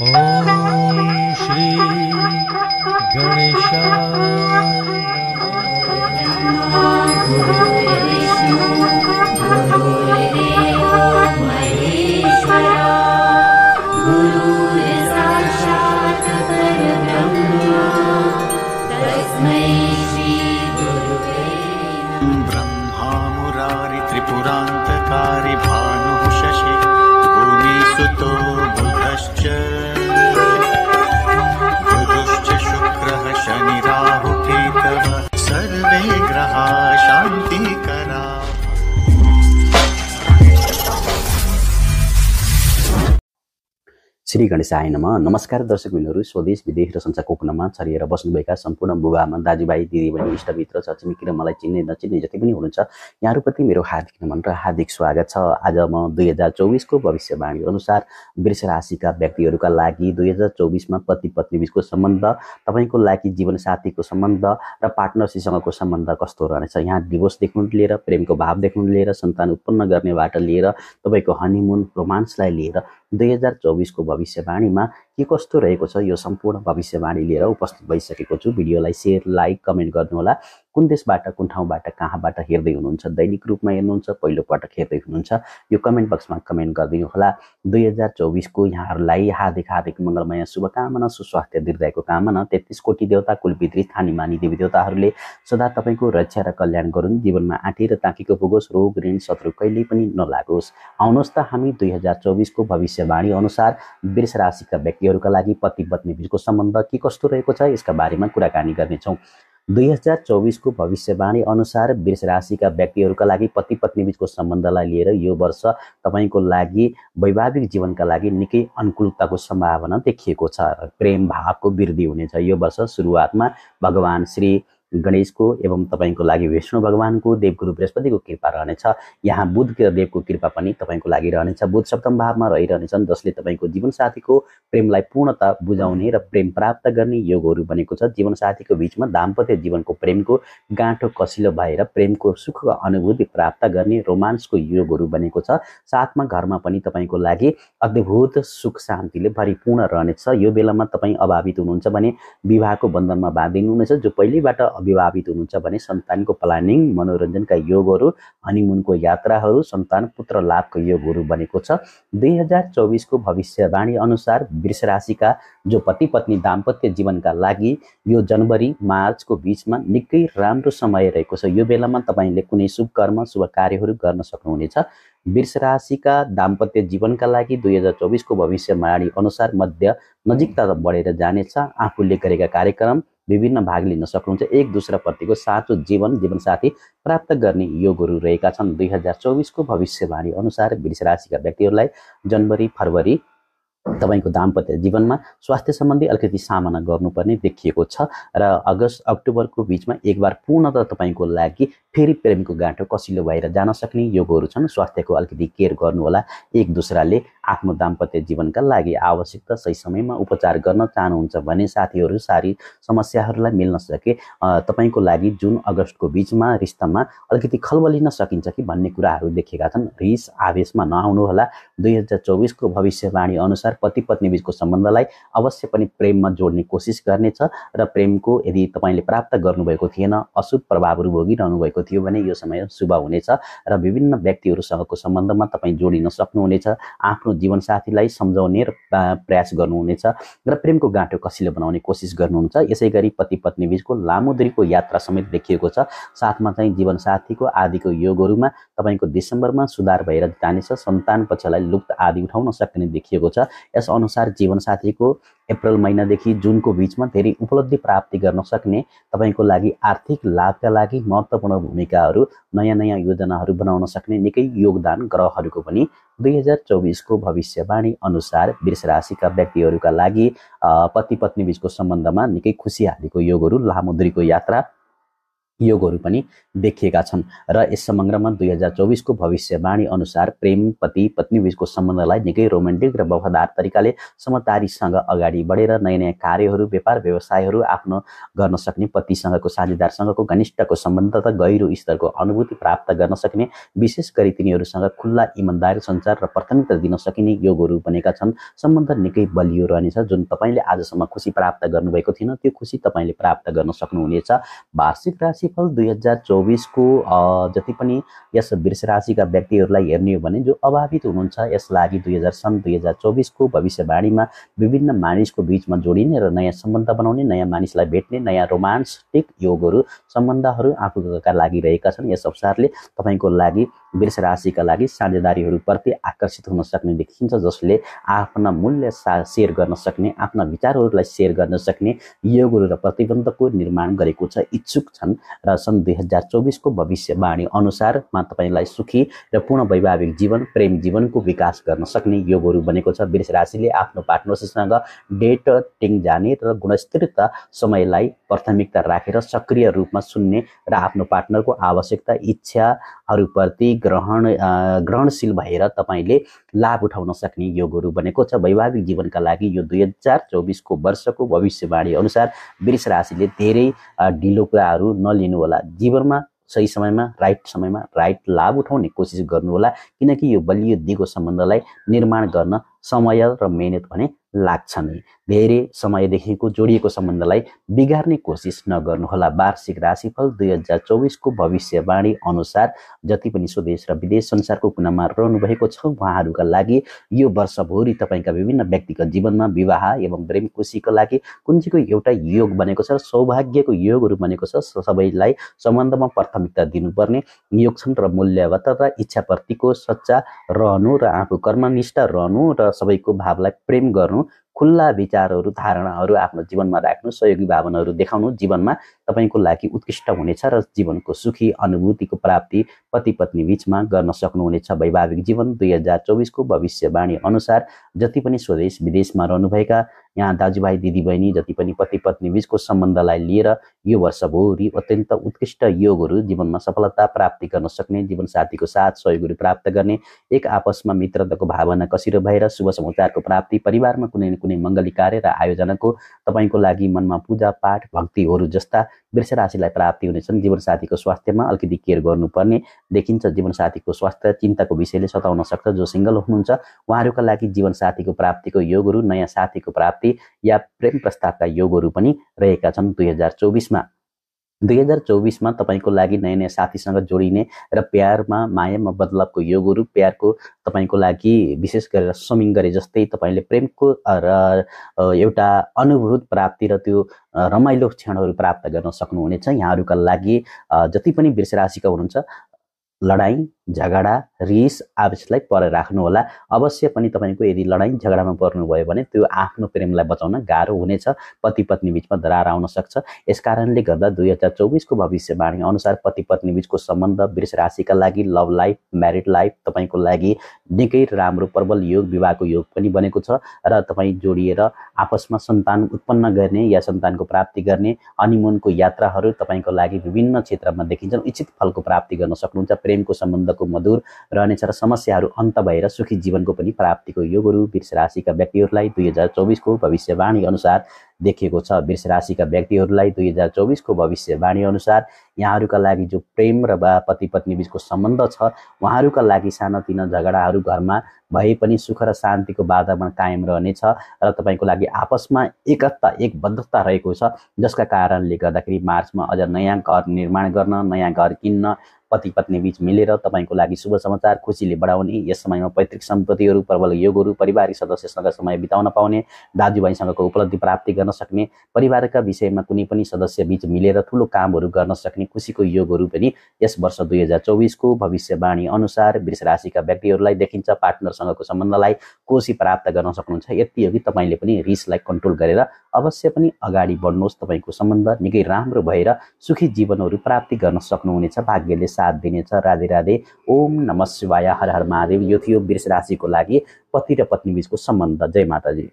श्री गणेश श्री गणेशाय नम नमस्कार दर्शक स्वदेश विदेश र संसार कुनामा छरिएर बस्नुभएका सम्पूर्ण बुबामा दाजुभाइ दिदीबहिनी इष्टमित्र छछिमेकी र मलाई चिन्ने नचिन्ने जति पनि हुनुहुन्छ यहाँहरूप्रति मेरो हार्दिक नमन र हार्दिक स्वागत छ आज म दुई हजार चौबिसको भविष्यवाणी अनुसार वृष राशिका व्यक्तिहरूका लागि दुई हजार चौबिसमा पति पत्नी बिचको सम्बन्ध तपाईँको लागि जीवनसाथीको सम्बन्ध र पार्टनरसीसँगको सम्बन्ध कस्तो रहनेछ यहाँ डिभोर्स देख्नु लिएर प्रेमको भाव देख्नु लिएर सन्तान उत्पन्न गर्नेबाट लिएर तपाईँको हनिमुन रोमान्सलाई लिएर दुई हजार चौबिसको भविष्यवाणीमा के कस्तो रहेको छ यो सम्पूर्ण भविष्यवाणी लिएर उपस्थित भइसकेको छु भिडियोलाई सेयर लाइक कमेन्ट गर्नुहोला कुन देशबाट कुन ठाउँबाट कहाँबाट हेर्दै हुनुहुन्छ दैनिक रूपमा हेर्नुहुन्छ पहिलोपटक हेर्दै हुनुहुन्छ यो कमेन्ट बक्समा कमेन्ट गरिदिनु होला दुई हजार चौबिसको यहाँहरूलाई हार्दिक हार्दिक मङ्गलमय शुभकामना सुस्वास्थ्य दीर्घायको कामना तेत्तिस कोटी देवता कुलपित्री मानी देवी देवताहरूले सदा तपाईँको रक्षा र कल्याण गरून् जीवनमा र ताकेको पुगोस् रोग ऋण शत्रु कहिल्यै पनि नलागोस् आउनुहोस् त हामी दुई हजार चौबिसको भविष्यवाणी अनुसार वृष राशिका व्यक्तिहरूका लागि पति पत्नी बिचको सम्बन्ध के कस्तो रहेको छ यसका बारेमा कुराकानी गर्नेछौँ दुई हजार चौबिसको भविष्यवाणी अनुसार वृष राशिका व्यक्तिहरूका लागि पति पत्नी बिचको सम्बन्धलाई लिएर यो वर्ष तपाईँको लागि वैवाहिक जीवनका लागि निकै अनुकूलताको सम्भावना देखिएको छ प्रेम भावको वृद्धि हुनेछ यो वर्ष सुरुवातमा भगवान् श्री गणेशको एवं तपाईँको लागि विष्णु भगवान्को देवगुरु बृहस्पतिको कृपा रहनेछ यहाँ बुध र देवको कृपा पनि तपाईँको लागि रहनेछ बुध सप्तम भावमा रहिरहनेछन् जसले तपाईँको जीवनसाथीको प्रेमलाई पूर्णता बुझाउने र प्रेम प्राप्त गर्ने योगहरू बनेको छ जीवनसाथीको बिचमा दाम्पत्य जीवनको प्रेमको गाँठो कसिलो भएर प्रेमको सुख अनुभूति प्राप्त गर्ने रोमान्सको योगहरू बनेको छ साथमा घरमा पनि तपाईँको लागि अद्भुत सुख शान्तिले भरिपूर्ण रहनेछ यो बेलामा तपाईँ अभावित हुनुहुन्छ भने विवाहको बन्धनमा बाँधिनु बाँधिनुहुनेछ जो पहिल्यैबाट अभिभावित हुनुहुन्छ भने सन्तानको प्लानिङ मनोरञ्जनका योगहरू हनीमुनको यात्राहरू सन्तान पुत्र लाभको योगहरू बनेको छ दुई हजार चौबिसको भविष्यवाणी अनुसार वृष राशिका जो पति पत्नी दाम्पत्य जीवनका लागि यो जनवरी मार्चको बिचमा निकै राम्रो समय रहेको छ यो बेलामा तपाईँले कुनै शुभ कर्म शुभ कार्यहरू गर्न सक्नुहुनेछ वृष राशिका दाम्पत्य जीवनका लागि दुई हजार चौबिसको भविष्यवाणी अनुसार मध्य नजिकता बढेर जानेछ आफूले गरेका कार्यक्रम विभिन्न भाग लिन सक्नुहुन्छ एक दुसराप्रतिको साँचो जीवन जीवनसाथी प्राप्त गर्ने योगहरू रहेका छन् दुई हजार चौबिसको भविष्यवाणी अनुसार वृष राशिका व्यक्तिहरूलाई जनवरी फरवरी तपाईँको दाम्पत्य जीवनमा स्वास्थ्य सम्बन्धी अलिकति सामना गर्नुपर्ने देखिएको छ र अगस्त अक्टोबरको बिचमा एकबार पूर्णत तपाईँको लागि फेरि प्रेमको गाँठो कसिलो भएर जान सक्ने योगहरू छन् स्वास्थ्यको अलिकति केयर गर्नुहोला एक दुसराले आफ्नो दाम्पत्य जीवनका लागि आवश्यकता सही समयमा उपचार गर्न चाहनुहुन्छ भने साथीहरू सारी समस्याहरूलाई मिल्न सके तपाईँको लागि जुन अगस्तको बिचमा रिस्तामा अलिकति खलबलिन सकिन्छ कि भन्ने कुराहरू देखेका छन् रिस आवेशमा नआउनुहोला दुई हजार चौबिसको भविष्यवाणी अनुसार अनुसार पति पत्नी बिचको सम्बन्धलाई अवश्य पनि प्रेममा जोड्ने कोसिस गर्नेछ र प्रेमको यदि तपाईँले प्राप्त गर्नुभएको थिएन अशुभ प्रभावहरू भोगिरहनु भएको थियो भने यो समय शुभ हुनेछ र विभिन्न व्यक्तिहरूसँगको सम्बन्धमा तपाईँ जोडिन सक्नुहुनेछ आफ्नो जीवनसाथीलाई सम्झाउने र प्रयास गर्नुहुनेछ र प्रेमको गाँठो कसिलो बनाउने कोसिस गर्नुहुन्छ यसै गरी पति पत्नी बिचको लामो दुरीको यात्रा समेत देखिएको छ साथमा चाहिँ जीवनसाथीको आदिको योगहरूमा तपाईँको डिसेम्बरमा सुधार भएर जानेछ सन्तान पक्षलाई लुप्त आदि उठाउन सक्ने देखिएको छ यसअनुसार जीवनसाथीको अप्रेल महिनादेखि जुनको बिचमा धेरै उपलब्धि प्राप्ति गर्न सक्ने तपाईँको लागि आर्थिक लाभका लागि महत्त्वपूर्ण भूमिकाहरू नयाँ नयाँ योजनाहरू बनाउन सक्ने निकै योगदान ग्रहहरूको पनि दुई हजार चौबिसको भविष्यवाणी अनुसार वृष राशिका व्यक्तिहरूका लागि पति पत्नी बिचको सम्बन्धमा निकै खुसियालीको योगहरू लामो दुरीको यात्रा योगहरू पनि देखिएका छन् र यस समग्रमा दुई हजार चौबिसको भविष्यवाणी अनुसार प्रेम पति पत्नी बिचको सम्बन्धलाई निकै रोमान्टिक र वफादार तरिकाले समतारीसँग अगाडि बढेर नयाँ नयाँ कार्यहरू व्यापार व्यवसायहरू आफ्नो गर्न सक्ने पतिसँगको साझेदारसँगको घनिष्ठको सम्बन्ध तथा गहिरो स्तरको अनुभूति प्राप्त गर्न सक्ने विशेष गरी तिनीहरूसँग खुल्ला इमान्दार सञ्चार र प्राथमिकता दिन सकिने योगहरू बनेका छन् सम्बन्ध निकै बलियो रहनेछ जुन तपाईँले आजसम्म खुसी प्राप्त गर्नुभएको थिएन त्यो खुसी तपाईँले प्राप्त गर्न सक्नुहुनेछ वार्षिक राशि राशिफल दुई हजार चौबिसको जति पनि यस वृष राशिका व्यक्तिहरूलाई हेर्ने हो भने जो अभावित हुनुहुन्छ यस लागि दुई हजार सन् दुई हजार चौबिसको भविष्यवाणीमा विभिन्न मानिसको बिचमा जोडिने र नयाँ सम्बन्ध बनाउने नयाँ मानिसलाई भेट्ने नयाँ रोमान्टिक योगहरू सम्बन्धहरू आफूका लागि रहेका छन् यस अवसरले तपाईँको लागि वृष राशिका लागि साझेदारीहरूप्रति आकर्षित हुन सक्ने देखिन्छ जसले आफ्ना मूल्य सा सेयर गर्न सक्ने आफ्ना विचारहरूलाई सेयर गर्न सक्ने योगहरू र प्रतिबन्धको निर्माण गरेको छ इच्छुक छन् र सन् दुई हजार चौबिसको भविष्यवाणी अनुसारमा तपाईँलाई सुखी र पूर्ण वैवाहिक जीवन प्रेम जीवनको विकास गर्न सक्ने योगहरू बनेको छ वृष राशिले आफ्नो पार्टनरसँग डेटिङ जाने र गुणस्तरता समयलाई प्राथमिकता राखेर सक्रिय रूपमा सुन्ने र आफ्नो पार्टनरको आवश्यकता इच्छाहरूप्रति ग्रहण ग्रहणशील भएर तपाईँले लाभ उठाउन सक्ने योगहरू बनेको छ वैवाहिक जीवनका लागि यो दुई हजार चौबिसको वर्षको भविष्यवाणी अनुसार वृष राशिले धेरै ढिलो कुराहरू नलिनुहोला जीवनमा सही समयमा राइट समयमा राइट लाभ उठाउने कोसिस गर्नुहोला किनकि यो बलियो दिगो सम्बन्धलाई निर्माण गर्न समय र मेहनत भने लाग्छन् धेरै समयदेखिको जोडिएको सम्बन्धलाई बिगार्ने कोसिस नगर्नुहोला वार्षिक राशिफल दुई हजार चौबिसको भविष्यवाणी अनुसार जति पनि स्वदेश र विदेश संसारको कुनामा भएको छ उहाँहरूका लागि यो वर्षभरि तपाईँका विभिन्न व्यक्तिगत जीवनमा विवाह एवं प्रेम खुसीको लागि कुञ्जीको एउटा योग बनेको छ सौभाग्यको योगहरू बनेको छ सबैलाई सम्बन्धमा प्राथमिकता दिनुपर्ने योग छन् र मूल्यवत र इच्छाप्रतिको सच्चा रहनु र आफू कर्मनिष्ठ रहनु र सबैको भावलाई प्रेम गर्नु खुल्ला विचारहरू धारणाहरू आफ्नो जीवनमा राख्नु सहयोगी भावनाहरू देखाउनु जीवनमा तपाईँको लागि उत्कृष्ट हुनेछ र जीवनको सुखी अनुभूतिको प्राप्ति पति पत्नी बिचमा गर्न सक्नुहुनेछ वैवाहिक जीवन दुई हजार चौबिसको भविष्यवाणी अनुसार जति पनि स्वदेश विदेशमा रहनुभएका यहाँ दाजुभाइ दिदीबहिनी जति पनि पति पत्नी बिचको सम्बन्धलाई लिएर यो वर्षभरि अत्यन्त उत्कृष्ट योगहरू जीवनमा सफलता प्राप्ति गर्न सक्ने जीवनसाथीको साथ सहयोगहरू प्राप्त गर्ने एक आपसमा मित्रताको भावना कसिरो भएर शुभ समाचारको प्राप्ति परिवारमा कुनै न कुनै मङ्गली कार्य र आयोजनाको तपाईँको लागि मनमा पूजा पाठ भक्तिहरू जस्ता वृक्ष राशिलाई प्राप्ति हुनेछन् जीवनसाथीको स्वास्थ्यमा अलिकति केयर गर्नुपर्ने देखिन्छ जीवनसाथीको स्वास्थ्य चिन्ताको विषयले सताउन सक्छ जो सिङ्गल हुनुहुन्छ उहाँहरूका लागि जीवनसाथीको प्राप्तिको योगहरू नयाँ साथीको प्राप्ति प्राप्ति या प्रेम प्रस्तावका योगहरू पनि रहेका छन् दुई हजार चौबिसमा दुई हजार चौबिसमा तपाईँको लागि नयाँ नयाँ साथीसँग जोडिने र प्यारमा मायामा बदलावको योगहरू प्यारको तपाईँको लागि विशेष गरेर स्विमिङ गरे जस्तै तपाईँले प्रेमको र एउटा अनुभूत प्राप्ति र त्यो रमाइलो क्षणहरू प्राप्त गर्न सक्नुहुनेछ यहाँहरूका लागि जति पनि वृष राशिका हुनुहुन्छ लडाइँ झगडा रिस आवेशलाई परे राख्नुहोला अवश्य पनि तपाईँको यदि लडाइँ झगडामा पर्नुभयो भने त्यो आफ्नो प्रेमलाई बचाउन गाह्रो हुनेछ पति पत्नी बिचमा दरार आउन सक्छ यस कारणले गर्दा दुई हजार चौबिसको भविष्यवाणी अनुसार पति पत्नी बिचको सम्बन्ध वृष राशिका लागि लभ लाइफ म्यारिड लाइफ तपाईँको लागि निकै राम्रो प्रबल योग विवाहको योग पनि बनेको छ र तपाईँ जोडिएर आपसमा सन्तान उत्पन्न गर्ने या सन्तानको प्राप्ति गर्ने अनिमोनको यात्राहरू तपाईँको लागि विभिन्न क्षेत्रमा देखिन्छन् इच्छित फलको प्राप्ति गर्न सक्नुहुन्छ प्रेमको सम्बन्धको मधुर रहनेछ र समस्याहरू अन्त भएर सुखी जीवनको पनि प्राप्तिको योगहरू वृष राशिका व्यक्तिहरूलाई दुई हजार चौबिसको भविष्यवाणी अनुसार देखिएको छ वृष राशिका व्यक्तिहरूलाई दुई हजार चौबिसको भविष्यवाणी अनुसार यहाँहरूका लागि जो प्रेम र वा पति पत्नी बिचको सम्बन्ध छ उहाँहरूका लागि सानातिना झगडाहरू घरमा भए पनि सुख र शान्तिको वातावरण कायम रहनेछ र तपाईँको लागि आपसमा एकता एकबद्धता रहेको छ जसका कारणले गर्दाखेरि मार्चमा अझ नयाँ घर निर्माण गर्न नयाँ घर किन्न पति पत्नी बिच मिलेर तपाईँको लागि शुभ समाचार खुसीले बढाउने यस समयमा पैतृक सम्पत्तिहरू प्रबल योगहरू पारिवारिक सदस्यसँग समय बिताउन पाउने दाजुभाइसँगको उपलब्धि प्राप्ति गर्न सक्ने परिवारका विषयमा कुनै पनि सदस्य बिच मिलेर ठुलो कामहरू गर्न सक्ने खुसीको योगहरू पनि यस वर्ष दुई हजार चौबिसको भविष्यवाणी अनुसार वृष राशिका व्यक्तिहरूलाई देखिन्छ पार्टनरसँगको सम्बन्धलाई कोसी प्राप्त गर्न सक्नुहुन्छ यति हो कि तपाईँले पनि रिसलाई कन्ट्रोल गरेर अवश्य पनि अगाडि बढ्नुहोस् तपाईँको सम्बन्ध निकै राम्रो भएर सुखी जीवनहरू प्राप्ति गर्न सक्नुहुनेछ भाग्यले साथ दिनेछ राधे राधे ओम नम शिवाय हर हर महादेव यो थियो वृष राशिको लागि पति र पत्नी बिचको सम्बन्ध जय माताजी